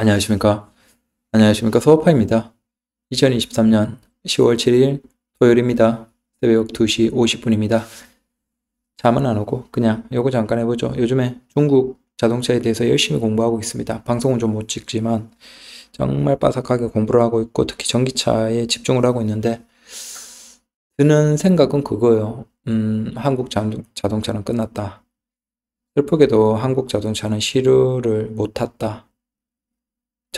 안녕하십니까. 안녕하십니까. 소파입니다. 2023년 10월 7일 토요일입니다. 새벽 2시 50분입니다. 잠은 안 오고 그냥 요거 잠깐 해보죠. 요즘에 중국 자동차에 대해서 열심히 공부하고 있습니다. 방송은 좀 못 찍지만 정말 빠삭하게 공부를 하고 있고 특히 전기차에 집중을 하고 있는데 드는 생각은 그거요 음, 한국 자동차는 끝났다. 슬프게도 한국 자동차는 시류를 못 탔다.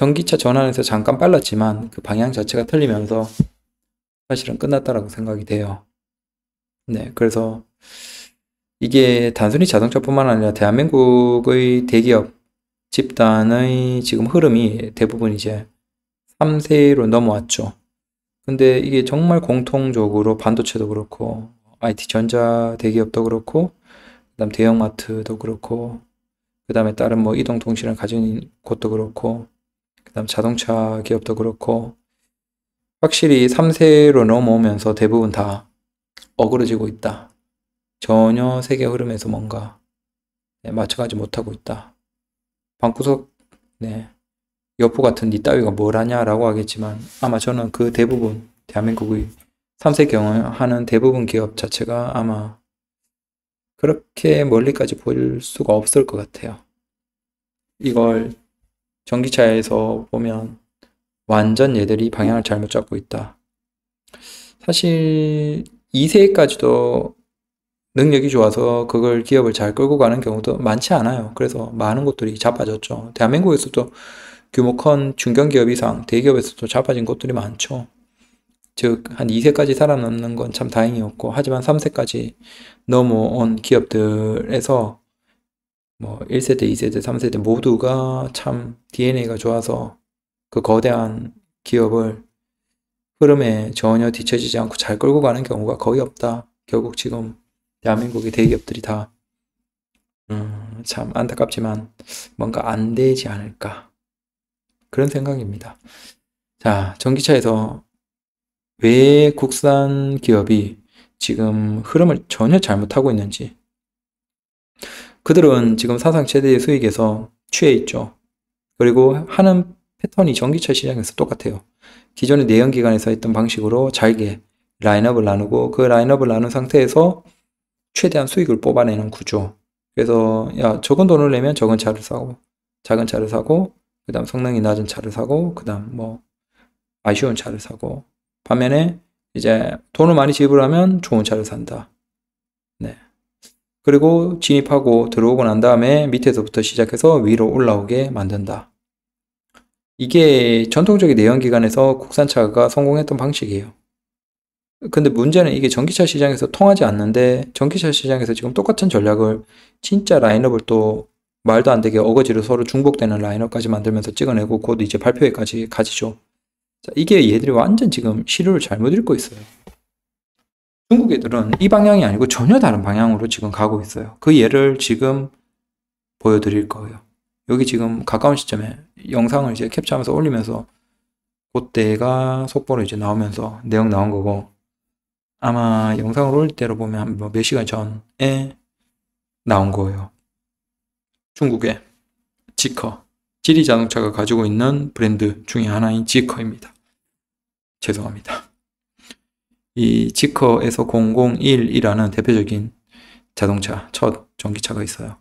전기차 전환에서 잠깐 빨랐지만 그 방향 자체가 틀리면서 사실은 끝났다라고 생각이 돼요. 네, 그래서 이게 단순히 자동차뿐만 아니라 대한민국의 대기업 집단의 지금 흐름이 대부분 이제 3세로 넘어왔죠. 근데 이게 정말 공통적으로 반도체도 그렇고 IT 전자 대기업도 그렇고 그다음 대형마트도 그렇고 그다음에 다른 뭐 이동통신을 가진 곳도 그렇고 그 다음 자동차 기업도 그렇고 확실히 3세로 넘어오면서 대부분 다 어그러지고 있다. 전혀 세계 흐름에서 뭔가 네, 맞춰가지 못하고 있다. 방구석 네, 여포 같은 니 따위가 뭘 하냐라고 하겠지만 아마 저는 그 대부분 대한민국의 3세 경영하는 대부분 기업 자체가 아마 그렇게 멀리까지 보일 수가 없을 것 같아요. 이걸 전기차에서 보면 완전 얘들이 방향을 잘못 잡고 있다. 사실 2세까지도 능력이 좋아서 그걸 기업을 잘 끌고 가는 경우도 많지 않아요. 그래서 많은 곳들이 자빠졌죠. 대한민국에서도 규모 큰 중견기업 이상 대기업에서도 자빠진 곳들이 많죠. 즉, 한 2세까지 살아남는 건 참 다행이었고, 하지만 3세까지 넘어온 기업들에서 뭐 1세대, 2세대, 3세대 모두가 참 DNA가 좋아서 그 거대한 기업을 흐름에 전혀 뒤처지지 않고 잘 끌고 가는 경우가 거의 없다. 결국 지금 대한민국의 대기업들이 다, 음, 참 안타깝지만 뭔가 안 되지 않을까. 그런 생각입니다. 자, 전기차에서 왜 국산 기업이 지금 흐름을 전혀 잘못하고 있는지 그들은 지금 사상 최대의 수익에서 취해 있죠. 그리고 하는 패턴이 전기차 시장에서 똑같아요. 기존의 내연기관에서 했던 방식으로 잘게 라인업을 나누고 그 라인업을 나눈 상태에서 최대한 수익을 뽑아내는 구조. 그래서 야 적은 돈을 내면 적은 차를 사고 작은 차를 사고 그 다음 성능이 낮은 차를 사고 그 다음 뭐 아쉬운 차를 사고 반면에 이제 돈을 많이 지불하면 좋은 차를 산다. 그리고 진입하고 들어오고 난 다음에 밑에서부터 시작해서 위로 올라오게 만든다. 이게 전통적인 내연기관에서 국산차가 성공했던 방식이에요. 근데 문제는 이게 전기차 시장에서 통하지 않는데 전기차 시장에서 지금 똑같은 전략을 진짜 라인업을 또 말도 안 되게 어거지로 서로 중복되는 라인업까지 만들면서 찍어내고 곧 이제 발표회까지 가지죠. 자, 이게 얘들이 완전 지금 시류를 잘못 읽고 있어요. 중국 애들은 이 방향이 아니고 전혀 다른 방향으로 지금 가고 있어요. 그 예를 지금 보여드릴 거예요. 여기 지금 가까운 시점에 영상을 이제 캡처하면서 올리면서 그때가 속보로 이제 나오면서 내용 나온 거고 아마 영상을 올릴 때로 보면 뭐 몇 시간 전에 나온 거예요. 중국의 지커, 지리 자동차가 가지고 있는 브랜드 중에 하나인 지커입니다. 죄송합니다. 이 지커에서 001이라는 대표적인 자동차, 첫 전기차가 있어요.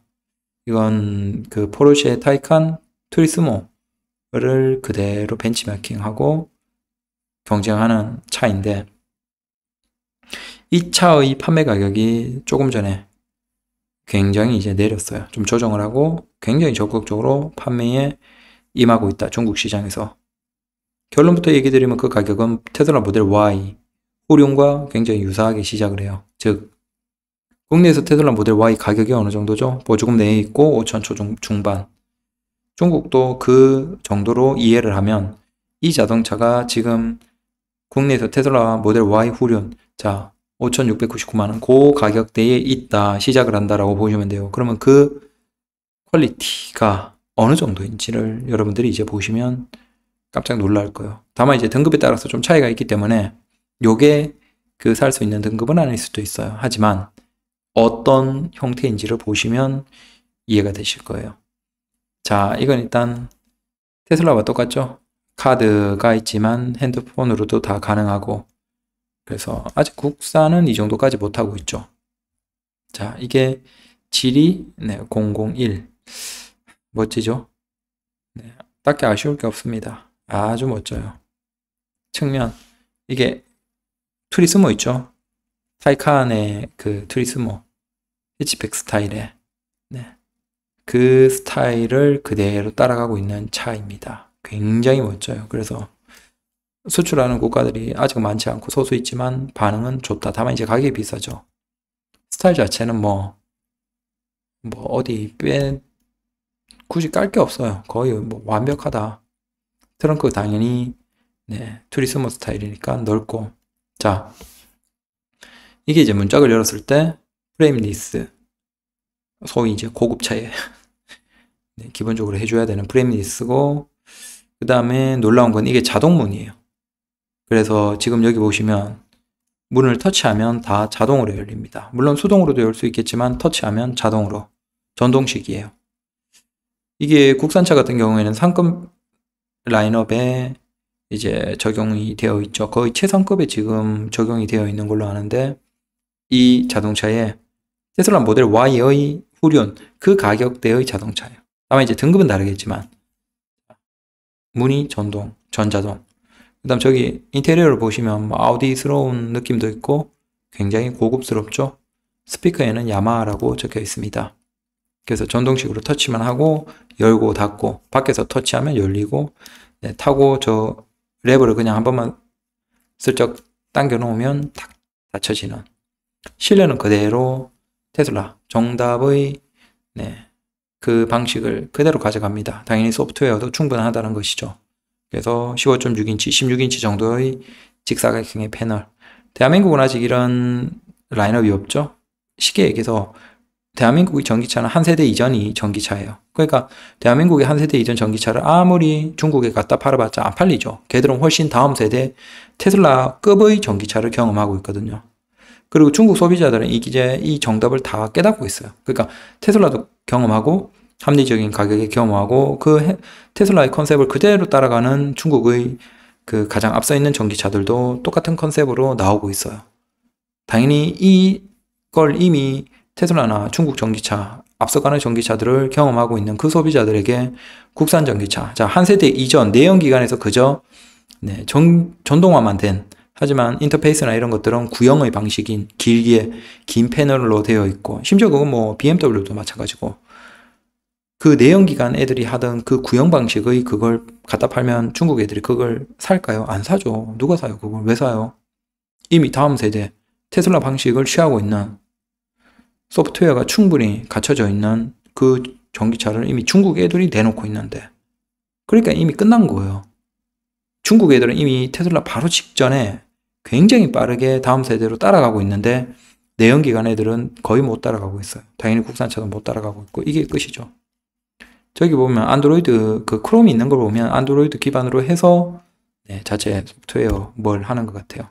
이건 그 포르쉐 타이칸 트리스모를 그대로 벤치마킹하고 경쟁하는 차인데 이 차의 판매 가격이 조금 전에 굉장히 이제 내렸어요. 좀 조정을 하고 굉장히 적극적으로 판매에 임하고 있다. 중국 시장에서. 결론부터 얘기 드리면 그 가격은 테슬라 모델 Y 오리과 굉장히 유사하게 시작을 해요. 즉 국내에서 테슬라 모델 Y 가격이 어느 정도죠? 보조금 뭐 내에 있고 5천 초 중반. 중국도 그 정도로 이해를 하면 이 자동차가 지금 국내에서 테슬라 모델 Y 후륜 자 5,699만원 고그 가격대에 있다 시작을 한다라고 보시면 돼요. 그러면 그 퀄리티가 어느 정도인지를 여러분들이 이제 보시면 깜짝 놀랄 거예요. 다만 이제 등급에 따라서 좀 차이가 있기 때문에 요게 그 살 수 있는 등급은 아닐 수도 있어요. 하지만 어떤 형태인지를 보시면 이해가 되실 거예요. 자, 이건 일단 테슬라와 똑같죠? 카드가 있지만 핸드폰으로도 다 가능하고 그래서 아직 국산은 이 정도까지 못하고 있죠. 자, 이게 질이 네, 001 멋지죠? 네, 딱히 아쉬울 게 없습니다. 아주 멋져요. 측면 이게 트리스모 있죠. 타이칸의 그 트리스모. 히치백 스타일의. 네. 그 스타일을 그대로 따라가고 있는 차입니다. 굉장히 멋져요. 그래서 수출하는 국가들이 아직 많지 않고 소수 있지만 반응은 좋다. 다만 이제 가격이 비싸죠. 스타일 자체는 뭐, 뭐 어디 빼, 굳이 깔 게 없어요. 거의 뭐 완벽하다. 트렁크 당연히, 네, 투리스모 스타일이니까 넓고, 자, 이게 이제 문짝을 열었을 때 프레임 리스 소위 이제 고급차에 네, 기본적으로 해줘야 되는 프레임 리스고 그 다음에 놀라운 건 이게 자동문이에요. 그래서 지금 여기 보시면 문을 터치하면 다 자동으로 열립니다. 물론 수동으로도 열 수 있겠지만 터치하면 자동으로 전동식이에요. 이게 국산차 같은 경우에는 상급 라인업에 이제 적용이 되어 있죠. 거의 최상급에 지금 적용이 되어 있는 걸로 아는데 이 자동차에 테슬라 모델 Y의 후륜 그 가격대의 자동차예요. 다만 이제 등급은 다르겠지만 문이 전동, 전자동. 그다음 저기 인테리어를 보시면 뭐 아우디스러운 느낌도 있고 굉장히 고급스럽죠. 스피커에는 야마하라고 적혀 있습니다. 그래서 전동식으로 터치만 하고 열고 닫고 밖에서 터치하면 열리고 네, 타고 저 랩으로 그냥 한 번만 슬쩍 당겨 놓으면 탁 닫혀지는 실내는 그대로 테슬라 정답의 네, 그 방식을 그대로 가져갑니다. 당연히 소프트웨어도 충분하다는 것이죠. 그래서 15.6인치, 16인치 정도의 직사각형의 패널. 대한민국은 아직 이런 라인업이 없죠. 쉽게 얘기해서 대한민국의 전기차는 한 세대 이전이 전기차예요. 그러니까 대한민국의 한 세대 이전 전기차를 아무리 중국에 갖다 팔아봤자 안 팔리죠. 걔들은 훨씬 다음 세대 테슬라급의 전기차를 경험하고 있거든요. 그리고 중국 소비자들은 이기이 정답을 다 깨닫고 있어요. 그러니까 테슬라도 경험하고 합리적인 가격에 경험하고 그 테슬라의 컨셉을 그대로 따라가는 중국의 그 가장 앞서 있는 전기차들도 똑같은 컨셉으로 나오고 있어요. 당연히 이걸 이미 테슬라나 중국 전기차 앞서가는 전기차들을 경험하고 있는 그 소비자들에게 국산 전기차 자한 세대 이전 내연 기관에서 그저 네, 전, 전동화만 된 하지만 인터페이스나 이런 것들은 구형의 방식인 길기에 긴 패널로 되어 있고 심지어 그건 뭐 BMW도 마찬가지고 그 내연기관 애들이 하던 그 구형 방식의 그걸 갖다 팔면 중국 애들이 그걸 살까요? 안 사죠. 누가 사요? 그걸 왜 사요? 이미 다음 세대 테슬라 방식을 취하고 있는 소프트웨어가 충분히 갖춰져 있는 그 전기차를 이미 중국 애들이 대놓고 있는데 그러니까 이미 끝난 거예요. 중국 애들은 이미 테슬라 바로 직전에 굉장히 빠르게 다음 세대로 따라가고 있는데 내연기관 애들은 거의 못 따라가고 있어요. 당연히 국산차도 못 따라가고 있고 이게 끝이죠. 저기 보면 안드로이드 그 크롬이 있는 걸 보면 안드로이드 기반으로 해서 네, 자체 소프트웨어 뭘 하는 것 같아요.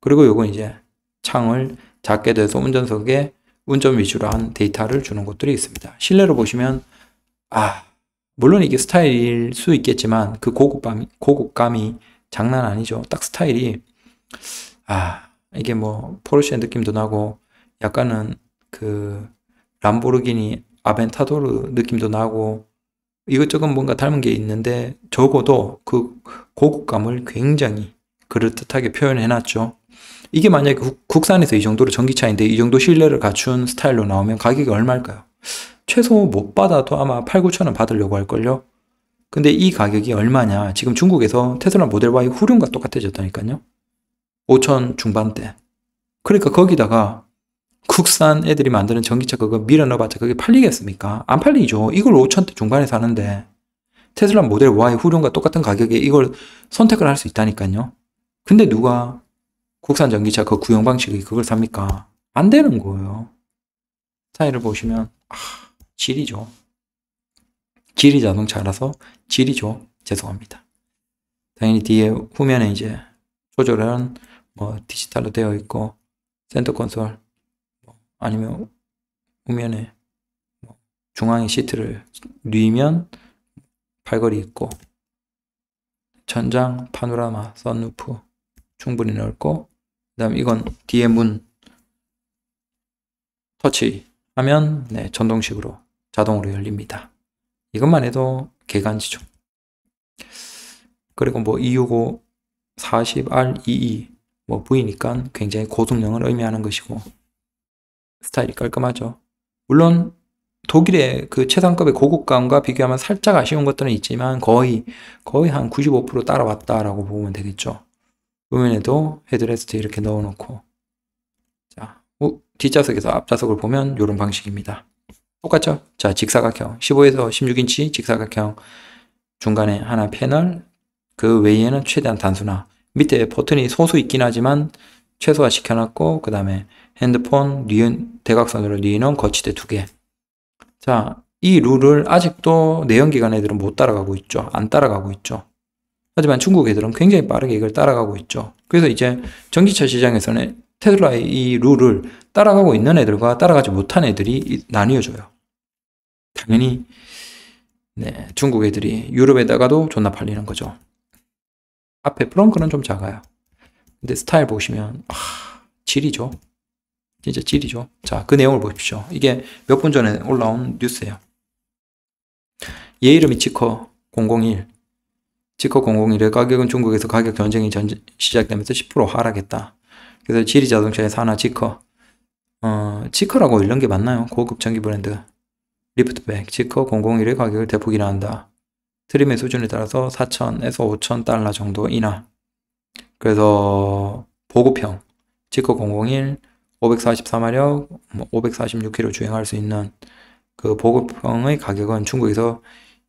그리고 요건 이제 창을 작게 돼서 운전석에 운전 위주로 한 데이터를 주는 것들이 있습니다. 실내로 보시면 아 물론 이게 스타일일 수 있겠지만 그고급감 고급감이 장난 아니죠. 딱 스타일이 아 이게 뭐 포르쉐 느낌도 나고 약간은 그 람보르기니 아벤타도르 느낌도 나고 이것저것 뭔가 닮은 게 있는데 적어도 그 고급감을 굉장히 그럴듯하게 표현해 놨죠. 이게 만약에 국산에서 이 정도로 전기차인데 이 정도 신뢰를 갖춘 스타일로 나오면 가격이 얼마일까요? 최소 못 받아도 아마 8, 9천원 받으려고 할걸요? 근데 이 가격이 얼마냐? 지금 중국에서 테슬라 모델 Y 후륜과 똑같아졌다니까요? 5천 중반대. 그러니까 거기다가 국산 애들이 만드는 전기차 그거 밀어넣어봤자 그게 팔리겠습니까? 안 팔리죠. 이걸 5천대 중반에 사는데 테슬라 모델 Y 후륜과 똑같은 가격에 이걸 선택을 할 수 있다니까요. 근데 누가 국산 전기차 그 구형 방식이 그걸 삽니까? 안 되는 거예요. 차이를 보시면 아, 질이죠. 질이 자동차라서 질이죠. 죄송합니다. 당연히 뒤에 후면에 이제 조절은 뭐 디지털로 되어 있고 센터 콘솔 뭐 아니면 후면에 뭐 중앙에 시트를 누이면 팔걸이 있고 천장 파노라마 선루프 충분히 넓고 그 다음 이건 뒤에 문 터치하면 네, 전동식으로 자동으로 열립니다. 이것만 해도 개간지죠. 그리고 뭐 e 6 5 40R22 뭐 V니까 굉장히 고속령을 의미하는 것이고 스타일이 깔끔하죠. 물론 독일의 그 최상급의 고급감과 비교하면 살짝 아쉬운 것들은 있지만 거의 거의 한 95% 따라왔다라고 보면 되겠죠. 우면에도 헤드레스트 이렇게 넣어놓고 자 우, 뒷좌석에서 앞좌석을 보면 이런 방식입니다. 똑같죠? 자 직사각형 15에서 16인치 직사각형 중간에 하나 패널 그 외에는 최대한 단순화 밑에 버튼이 소수 있긴 하지만 최소화 시켜놨고 그 다음에 핸드폰 니은, 대각선으로 니는 거치대 두개자 이 룰을 아직도 내연기관 애들은 못 따라가고 있죠 안 따라가고 있죠 하지만 중국 애들은 굉장히 빠르게 이걸 따라가고 있죠. 그래서 이제 전기차 시장에서는 테슬라의 이 룰을 따라가고 있는 애들과 따라가지 못한 애들이 나뉘어져요. 당연히 네, 중국 애들이 유럽에다가도 존나 팔리는 거죠. 앞에 프렁크는 좀 작아요. 근데 스타일 보시면 아, 질이죠. 진짜 질이죠. 자, 그 내용을 보십시오. 이게 몇 분 전에 올라온 뉴스예요. 예이르 미치커 001 지커 001의 가격은 중국에서 가격 전쟁이 전, 시작되면서 10% 하락했다. 그래서 지리 자동차의 산하 지커. 어, 지커라고 읽는 게 맞나요? 고급 전기 브랜드. 리프트백, 지커 001의 가격을 대폭 인하한다. 트림의 수준에 따라서 4,000에서 5,000달러 정도 인하. 그래서 보급형, 지커 001, 544마력, 546km 주행할 수 있는 그 보급형의 가격은 중국에서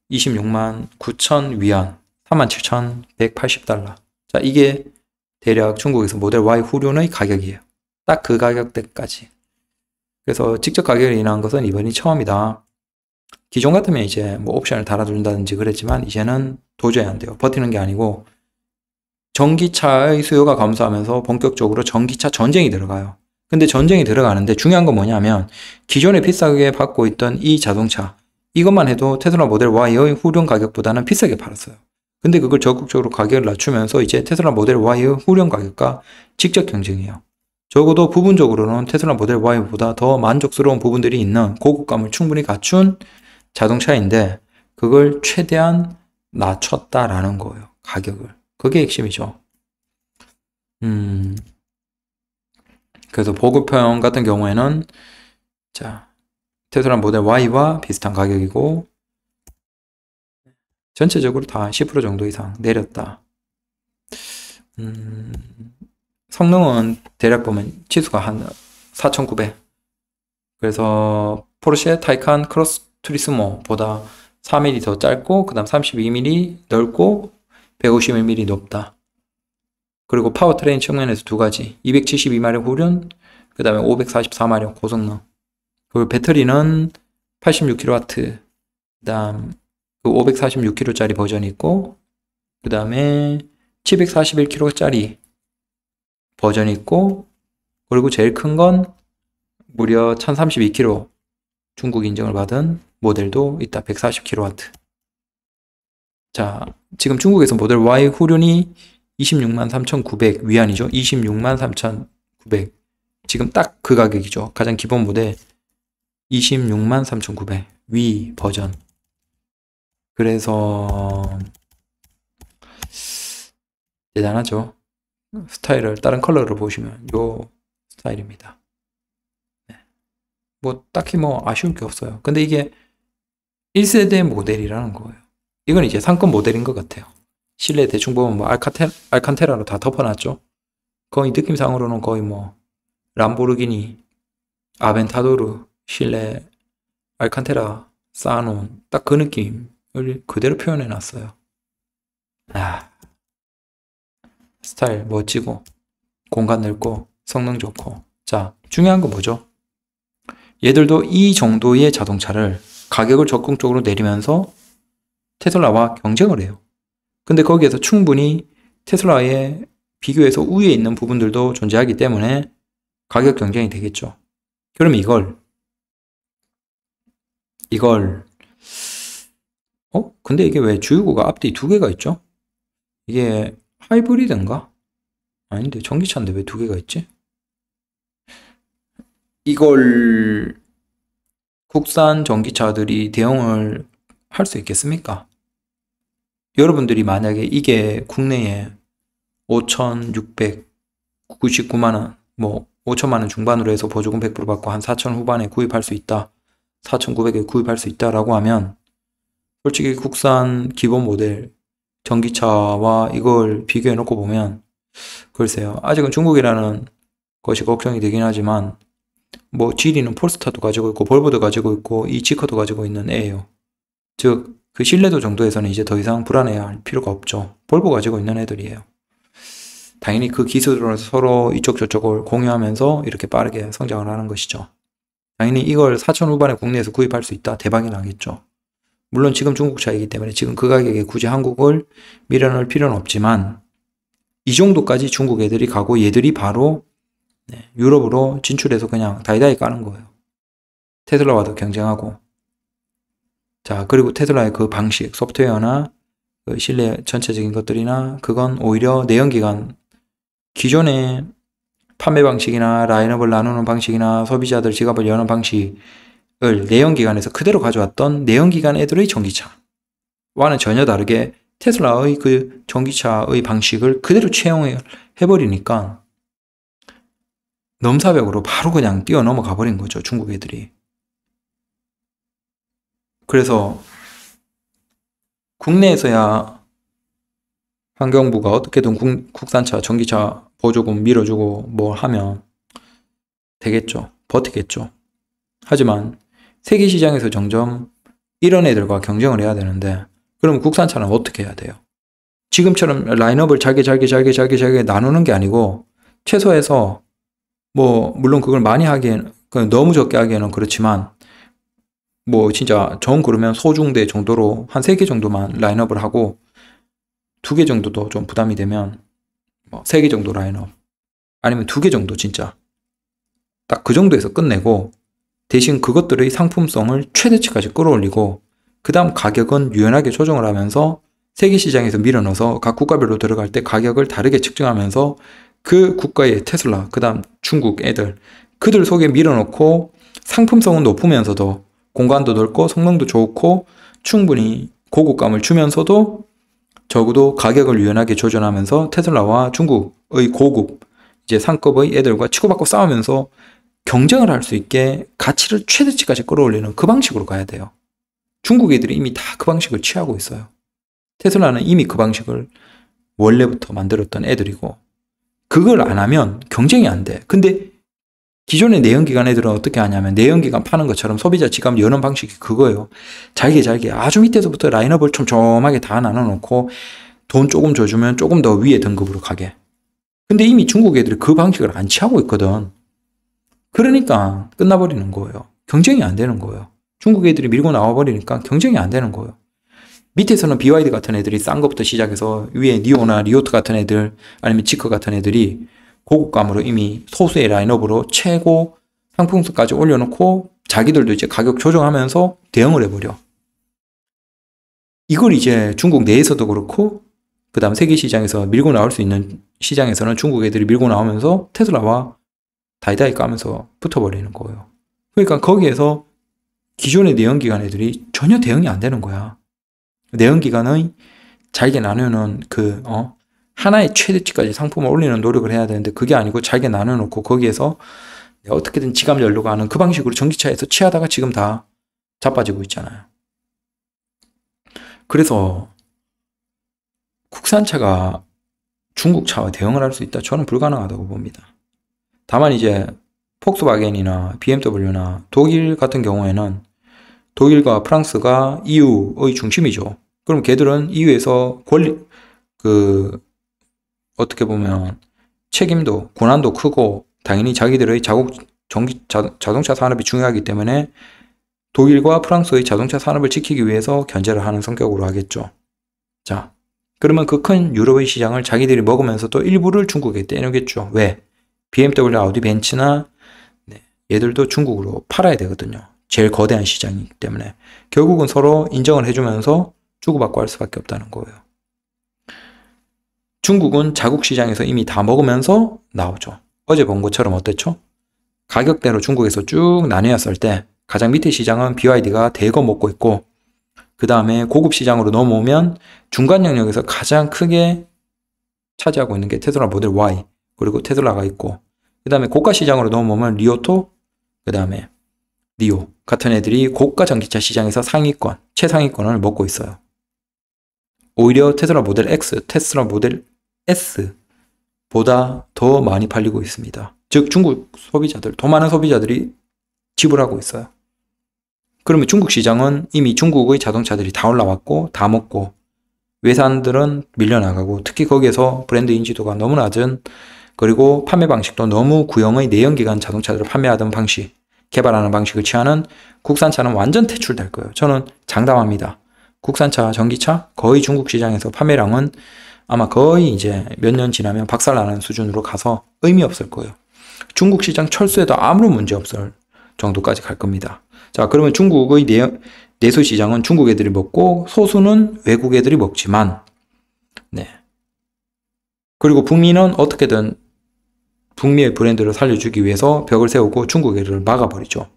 26만 9천 위안, 37,180달러. 자, 이게 대략 중국에서 모델 Y 후륜의 가격이에요. 딱 그 가격대까지. 그래서 직접 가격을 인하한 것은 이번이 처음이다. 기존 같으면 이제 뭐 옵션을 달아준다든지 그랬지만 이제는 도저히 안 돼요. 버티는 게 아니고 전기차의 수요가 감소하면서 본격적으로 전기차 전쟁이 들어가요. 근데 전쟁이 들어가는데 중요한 건 뭐냐면 기존에 비싸게 받고 있던 이 자동차 이것만 해도 테슬라 모델 Y의 후륜 가격보다는 비싸게 팔았어요. 근데 그걸 적극적으로 가격을 낮추면서 이제 테슬라 모델 Y의 후렴 가격과 직접 경쟁해요. 적어도 부분적으로는 테슬라 모델 Y보다 더 만족스러운 부분들이 있는 고급감을 충분히 갖춘 자동차인데 그걸 최대한 낮췄다라는 거예요. 가격을. 그게 핵심이죠. 음. 그래서 보급형 같은 경우에는 자 테슬라 모델 Y와 비슷한 가격이고 전체적으로 다 10% 정도 이상 내렸다. 음, 성능은 대략 보면 치수가 한 4,900. 그래서 포르쉐 타이칸 크로스 트리스모보다3 m m 더 짧고 그 다음 32mm 넓고 151mm 높다. 그리고 파워트레인 측면에서 두 가지 272마력 후륜 그 다음에 544마력 고성능 그리고 배터리는 86kW 그 다음 그 546kg짜리 버전이 있고 그 다음에 741kg짜리 버전이 있고 그리고 제일 큰 건 무려 1032kg 중국 인증을 받은 모델도 있다. 140kW. 자, 지금 중국에서 모델 Y 후륜이 2 6 3,900 위안이죠. 2 6 3,900. 지금 딱 그 가격이죠. 가장 기본 모델 2 6 3,900 위 버전. 그래서 대단하죠. 음. 스타일을 다른 컬러를 보시면 요 스타일입니다. 네. 뭐 딱히 뭐 아쉬울 게 없어요. 근데 이게 1세대 모델이라는 거예요. 이건 이제 상권 모델인 것 같아요. 실내 대충 보면 뭐 알카테, 알칸테라로 다 덮어놨죠. 거의 느낌상으로는 거의 뭐 람보르기니, 아벤타도르, 실내 알칸테라 쌓아놓은 딱 그 느낌 그대로 표현해 놨어요. 아, 스타일 멋지고 공간 넓고 성능 좋고 자 중요한 건 뭐죠? 얘들도 이 정도의 자동차를 가격을 적극적으로 내리면서 테슬라와 경쟁을 해요. 근데 거기에서 충분히 테슬라에 비교해서 우위에 있는 부분들도 존재하기 때문에 가격 경쟁이 되겠죠. 그럼 이걸 이걸 어? 근데 이게 왜 주유구가 앞뒤 두 개가 있죠? 이게 하이브리드인가? 아닌데 전기차인데 왜 두 개가 있지? 이걸 국산 전기차들이 대응을 할 수 있겠습니까? 여러분들이 만약에 이게 국내에 5,699만원, 뭐 5천만원 중반으로 해서 보조금 100% 받고 한 4천 후반에 구입할 수 있다, 4,900에 구입할 수 있다라고 하면 솔직히 국산 기본 모델 전기차와 이걸 비교해 놓고 보면 글쎄요. 아직은 중국이라는 것이 걱정이 되긴 하지만 뭐지리는 폴스타도 가지고 있고 볼보도 가지고 있고 이 지커도 가지고 있는 애예요. 즉 그 신뢰도 정도에서는 이제 더 이상 불안해야 할 필요가 없죠. 볼보 가지고 있는 애들이에요. 당연히 그 기술을 서로 이쪽 저쪽을 공유하면서 이렇게 빠르게 성장을 하는 것이죠. 당연히 이걸 4천 후반에 국내에서 구입할 수 있다. 대박이 나겠죠. 물론 지금 중국차이기 때문에 지금 그 가격에 굳이 한국을 밀어넣을 필요는 없지만 이 정도까지 중국 애들이 가고 얘들이 바로 네, 유럽으로 진출해서 그냥 다이다이 까는 거예요. 테슬라와도 경쟁하고 자 그리고 테슬라의 그 방식 소프트웨어나 그 실내 전체적인 것들이나 그건 오히려 내연기관 기존의 판매 방식이나 라인업을 나누는 방식이나 소비자들 지갑을 여는 방식 내연기관에서 그대로 가져왔던 내연기관 애들의 전기차와는 전혀 다르게 테슬라의 그 전기차의 방식을 그대로 채용해버리니까 넘사벽으로 바로 그냥 뛰어넘어가 버린 거죠. 중국 애들이. 그래서 국내에서야 환경부가 어떻게든 국, 산차 전기차 보조금 밀어주고 뭘 뭐 하면 되겠죠. 버티겠죠. 하지만 세계 시장에서 점점 이런 애들과 경쟁을 해야 되는데 그럼 국산차는 어떻게 해야 돼요? 지금처럼 라인업을 잘게 잘게 잘게 잘게 잘게 나누는 게 아니고 최소해서 뭐 물론 그걸 많이 하기에는 너무 적게 하기에는 그렇지만 뭐 진짜 정 그러면 소중대 정도로 한3개 정도만 라인업을 하고 2개 정도도 좀 부담이 되면 뭐세 개 정도 라인업 아니면 2개 정도 진짜 딱 그 정도에서 끝내고 대신 그것들의 상품성을 최대치까지 끌어올리고 그 다음 가격은 유연하게 조정을 하면서 세계 시장에서 밀어넣어서 각 국가별로 들어갈 때 가격을 다르게 측정하면서 그 국가의 테슬라, 그 다음 중국 애들, 그들 속에 밀어넣고 상품성은 높으면서도 공간도 넓고 성능도 좋고 충분히 고급감을 주면서도 적어도 가격을 유연하게 조절하면서 테슬라와 중국의 고급, 이제 상급의 애들과 치고받고 싸우면서 경쟁을 할 수 있게 가치를 최대치까지 끌어올리는 그 방식으로 가야 돼요. 중국 애들이 이미 다 그 방식을 취하고 있어요. 테슬라는 이미 그 방식을 원래부터 만들었던 애들이고 그걸 안 하면 경쟁이 안 돼. 근데 기존의 내연기관 애들은 어떻게 하냐면 내연기관 파는 것처럼 소비자 지갑 여는 방식이 그거예요. 잘게 잘게 아주 밑에서부터 라인업을 촘촘하게 다 나눠놓고 돈 조금 줘주면 조금 더 위에 등급으로 가게. 근데 이미 중국 애들이 그 방식을 안 취하고 있거든. 그러니까 끝나버리는 거예요. 경쟁이 안 되는 거예요. 중국 애들이 밀고 나와버리니까 경쟁이 안 되는 거예요. 밑에서는 BYD 같은 애들이 싼 것부터 시작해서 위에 니오나 리오트 같은 애들 아니면 지크 같은 애들이 고급감으로 이미 소수의 라인업으로 최고 상품수까지 올려놓고 자기들도 이제 가격 조정하면서 대응을 해버려. 이걸 이제 중국 내에서도 그렇고 그 다음 세계 시장에서 밀고 나올 수 있는 시장에서는 중국 애들이 밀고 나오면서 테슬라와 다이다이 까면서 붙어버리는 거예요. 그러니까 거기에서 기존의 내연기관 애들이 전혀 대응이 안 되는 거야. 내연기관의 잘게 나누는 그, 어, 하나의 최대치까지 상품을 올리는 노력을 해야 되는데 그게 아니고 잘게 나눠놓고 거기에서 어떻게든 지갑 열려고 하는 그 방식으로 전기차에서 취하다가 지금 다 자빠지고 있잖아요. 그래서 국산차가 중국차와 대응을 할 수 있다? 저는 불가능하다고 봅니다. 다만 이제 폭스바겐이나 BMW나 독일 같은 경우에는 독일과 프랑스가 EU의 중심이죠. 그럼 걔들은 EU에서 권리, 그, 어떻게 보면 책임도, 권한도 크고, 당연히 자기들의 자국, 전기, 자, 자동차 산업이 중요하기 때문에 독일과 프랑스의 자동차 산업을 지키기 위해서 견제를 하는 성격으로 하겠죠. 자, 그러면 그 큰 유럽의 시장을 자기들이 먹으면서 또 일부를 중국에 떼내겠죠. 왜? BMW, 아우디, 벤츠나 네, 얘들도 중국으로 팔아야 되거든요. 제일 거대한 시장이기 때문에 결국은 서로 인정을 해주면서 주고받고 할 수밖에 없다는 거예요. 중국은 자국 시장에서 이미 다 먹으면서 나오죠. 어제 본 것처럼 어땠죠? 가격대로 중국에서 쭉 나뉘었을 때 가장 밑에 시장은 BYD가 대거 먹고 있고 그 다음에 고급 시장으로 넘어오면 중간 영역에서 가장 크게 차지하고 있는 게 테슬라 모델 Y 그리고 테슬라가 있고 그 다음에 고가 시장으로 넘어오면 리오토 그 다음에 리오 같은 애들이 고가 전기차 시장에서 상위권 최상위권을 먹고 있어요. 오히려 테슬라 모델 X, 테슬라 모델 S보다 더 많이 팔리고 있습니다. 즉 중국 소비자들, 더 많은 소비자들이 지불하고 있어요. 그러면 중국 시장은 이미 중국의 자동차들이 다 올라왔고 다 먹고 외산들은 밀려나가고 특히 거기에서 브랜드 인지도가 너무 낮은 그리고 판매 방식도 너무 구형의 내연기관 자동차들을 판매하던 방식, 개발하는 방식을 취하는 국산차는 완전 퇴출될 거예요. 저는 장담합니다. 국산차, 전기차 거의 중국 시장에서 판매량은 아마 거의 이제 몇 년 지나면 박살나는 수준으로 가서 의미 없을 거예요. 중국 시장 철수해도 아무런 문제 없을 정도까지 갈 겁니다. 자, 그러면 중국의 내, 내수 시장은 중국 애들이 먹고 소수는 외국 애들이 먹지만, 네. 그리고 북미는 어떻게든 북미의 브랜드를 살려주기 위해서 벽을 세우고 중국의를 막아버리죠.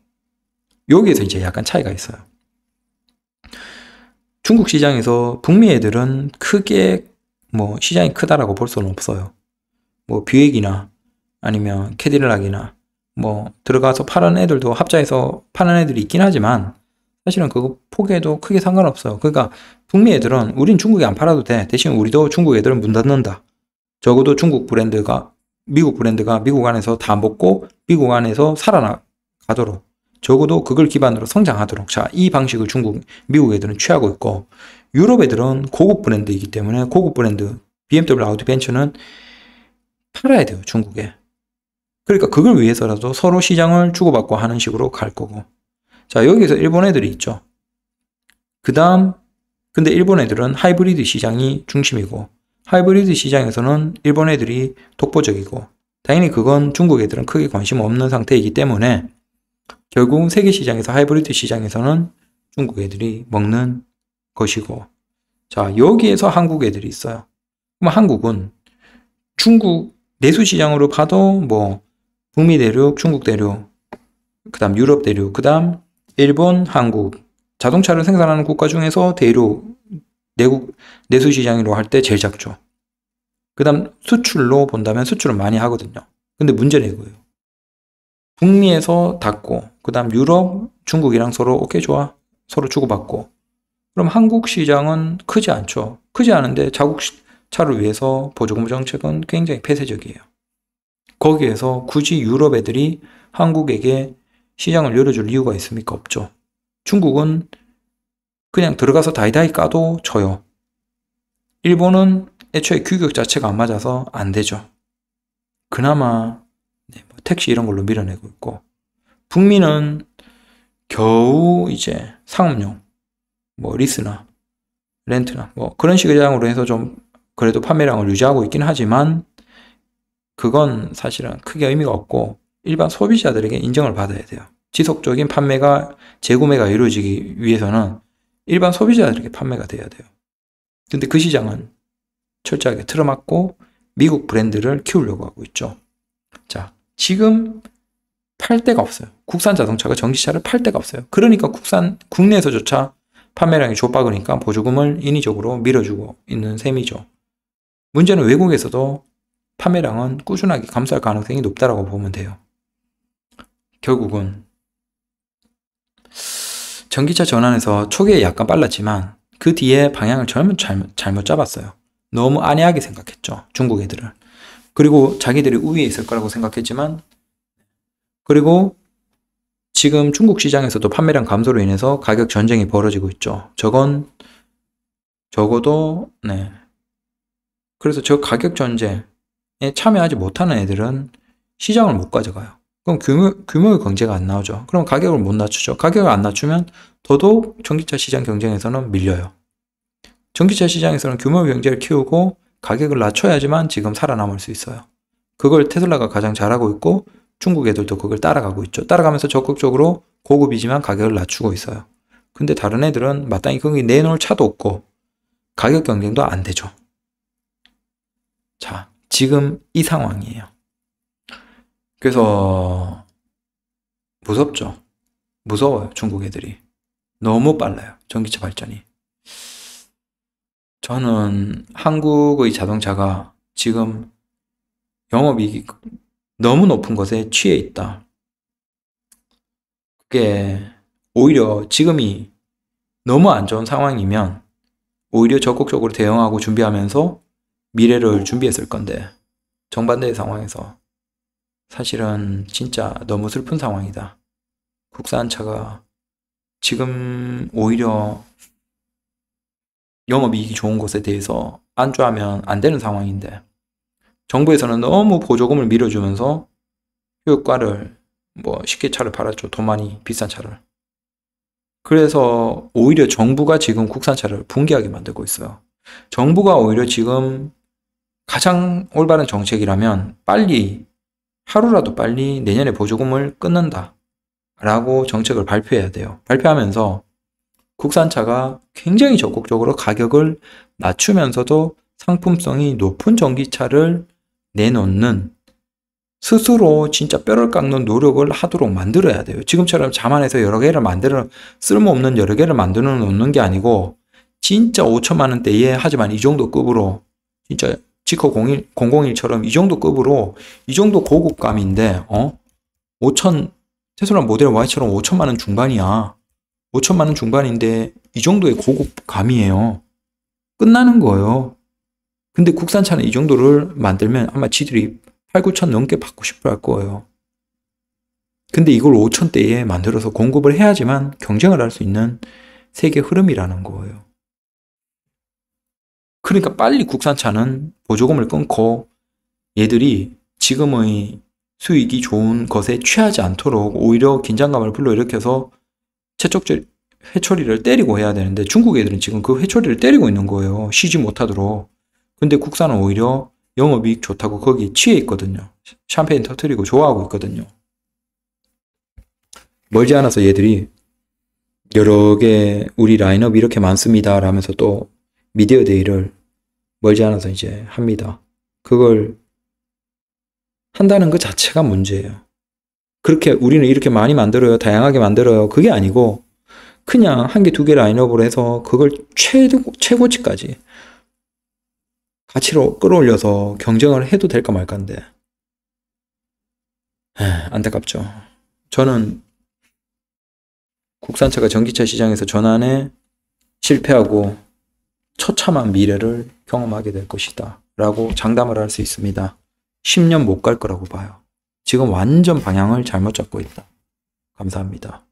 여기에서 이제 약간 차이가 있어요. 중국 시장에서 북미 애들은 크게 뭐 시장이 크다라고 볼 수는 없어요. 뭐 비액이나 아니면 캐딜락이나 디뭐 들어가서 파는 애들도 합자해서 파는 애들이 있긴 하지만 사실은 그거 포기해도 크게 상관없어요. 그러니까 북미 애들은 우린 중국에 안 팔아도 돼. 대신 우리도 중국 애들은 문 닫는다. 적어도 중국 브랜드가 미국 브랜드가 미국 안에서 다 먹고 미국 안에서 살아나가도록 적어도 그걸 기반으로 성장하도록 자, 이 방식을 중국, 미국 애들은 취하고 있고 유럽 애들은 고급 브랜드이기 때문에 고급 브랜드 BMW 아우디 벤처는 팔아야 돼요, 중국에. 그러니까 그걸 위해서라도 서로 시장을 주고받고 하는 식으로 갈 거고. 자, 여기서 일본 애들이 있죠. 그 다음, 근데 일본 애들은 하이브리드 시장이 중심이고, 하이브리드 시장에서는 일본 애들이 독보적이고 당연히 그건 중국 애들은 크게 관심 없는 상태이기 때문에 결국 세계 시장에서 하이브리드 시장에서는 중국 애들이 먹는 것이고 자 여기에서 한국 애들이 있어요. 그럼 한국은 중국 내수 시장으로 봐도 뭐 북미 대륙, 중국 대륙, 그다음 유럽 대륙, 그다음 일본, 한국 자동차를 생산하는 국가 중에서 대륙 내국 내수 시장으로 할 때 제일 작죠. 그다음 수출로 본다면 수출을 많이 하거든요. 근데 문제는 이거예요. 북미에서 닫고 그다음 유럽, 중국이랑 서로 오케이 좋아 서로 주고받고 그럼 한국 시장은 크지 않죠. 크지 않은데 자국 차를 위해서 보조금 정책은 굉장히 폐쇄적이에요. 거기에서 굳이 유럽 애들이 한국에게 시장을 열어줄 이유가 있습니까? 없죠. 중국은 그냥 들어가서 다이다이 까도 쳐요. 일본은 애초에 규격 자체가 안 맞아서 안 되죠. 그나마 네, 뭐 택시 이런 걸로 밀어내고 있고 북미는 겨우 이제 상업용 뭐 리스나 렌트나 뭐 그런 식으로 의 해서 좀 그래도 판매량을 유지하고 있긴 하지만 그건 사실은 크게 의미가 없고 일반 소비자들에게 인정을 받아야 돼요. 지속적인 판매가 재구매가 이루어지기 위해서는 일반 소비자들에게 판매가 돼야 돼요. 근데 그 시장은 철저하게 틀어막고 미국 브랜드를 키우려고 하고 있죠. 자, 지금 팔 데가 없어요. 국산 자동차가 전기차를 팔 데가 없어요. 그러니까 국산 국내에서조차 판매량이 좁아으니까 보조금을 인위적으로 밀어주고 있는 셈이죠. 문제는 외국에서도 판매량은 꾸준하게 감소할 가능성이 높다라고 보면 돼요. 결국은 전기차 전환에서 초기에 약간 빨랐지만 그 뒤에 방향을 잘못, 잘못, 잘못 잡았어요. 너무 안이하게 생각했죠. 중국 애들을. 그리고 자기들이 우위에 있을 거라고 생각했지만 그리고 지금 중국 시장에서도 판매량 감소로 인해서 가격 전쟁이 벌어지고 있죠. 저건 적어도 네. 그래서 저 가격 전쟁에 참여하지 못하는 애들은 시장을 못 가져가요. 그럼 규모, 규모의 경제가 안 나오죠. 그럼 가격을 못 낮추죠. 가격을 안 낮추면 더더욱 전기차 시장 경쟁에서는 밀려요. 전기차 시장에서는 규모 의 경제를 키우고 가격을 낮춰야지만 지금 살아남을 수 있어요. 그걸 테슬라가 가장 잘하고 있고 중국 애들도 그걸 따라가고 있죠. 따라가면서 적극적으로 고급이지만 가격을 낮추고 있어요. 근데 다른 애들은 마땅히 거기 내놓을 차도 없고 가격 경쟁도 안 되죠. 자, 지금 이 상황이에요. 그래서 음. 무섭죠. 무서워요. 중국 애들이. 너무 빨라요. 전기차 발전이. 저는 한국의 자동차가 지금 영업이익이 너무 높은 것에 취해 있다. 그게 오히려 지금이 너무 안 좋은 상황이면 오히려 적극적으로 대응하고 준비하면서 미래를 준비했을 건데 정반대의 상황에서 사실은 진짜 너무 슬픈 상황이다. 국산차가 지금 오히려 영업이익이 좋은 곳에 대해서 안주하면 안 되는 상황인데 정부에서는 너무 보조금을 밀어주면서 효과를 뭐 쉽게 차를 팔았죠. 돈 많이 비싼 차를. 그래서 오히려 정부가 지금 국산차를 붕괴하게 만들고 있어요. 정부가 오히려 지금 가장 올바른 정책이라면 빨리 하루라도 빨리 내년에 보조금을 끊는다 라고 정책을 발표해야 돼요. 발표하면서 국산차가 굉장히 적극적으로 가격을 낮추면서도 상품성이 높은 전기차를 내놓는 스스로 진짜 뼈를 깎는 노력을 하도록 만들어야 돼요. 지금처럼 자만해서 여러 개를 만들어 쓸모없는 여러 개를 만들어 놓는 게 아니고 진짜 5천만 원대에 하지만 이 정도 급으로 진짜 지커 01, 001처럼 이 정도 급으로 이 정도 고급감인데 어? 5천 테슬라 모델 Y처럼 5천만 원 중반이야. 5천만 원 중반인데 이 정도의 고급감이에요. 끝나는 거예요. 근데 국산차는 이 정도를 만들면 아마 지들이 8, 9천 넘게 받고 싶어 할 거예요. 근데 이걸 5천대에 만들어서 공급을 해야지만 경쟁을 할 수 있는 세계 흐름이라는 거예요. 그러니까 빨리 국산차는 보조금을 끊고 얘들이 지금의 수익이 좋은 것에 취하지 않도록 오히려 긴장감을 불러일으켜서 채척질 회초리를 때리고 해야 되는데 중국 애들은 지금 그 회초리를 때리고 있는 거예요. 쉬지 못하도록. 근데 국산은 오히려 영업이익 좋다고 거기 에 취해 있거든요. 샴페인 터트리고 좋아하고 있거든요. 멀지 않아서 얘들이 여러 개 우리 라인업 이렇게 많습니다 라면서 또 미디어 데이를 멀지 않아서 이제 합니다. 그걸 한다는 것 자체가 문제예요. 그렇게 우리는 이렇게 많이 만들어요. 다양하게 만들어요. 그게 아니고 그냥 한 개, 두 개라인업을 해서 그걸 최고, 최고치까지 가치로 끌어올려서 경쟁을 해도 될까 말까인데 에이, 안타깝죠. 저는 국산차가 전기차 시장에서 전환에 실패하고 처참한 미래를 경험하게 될 것이다. 라고 장담을 할 수 있습니다. 10년 못 갈 거라고 봐요. 지금 완전 방향을 잘못 잡고 있다. 감사합니다.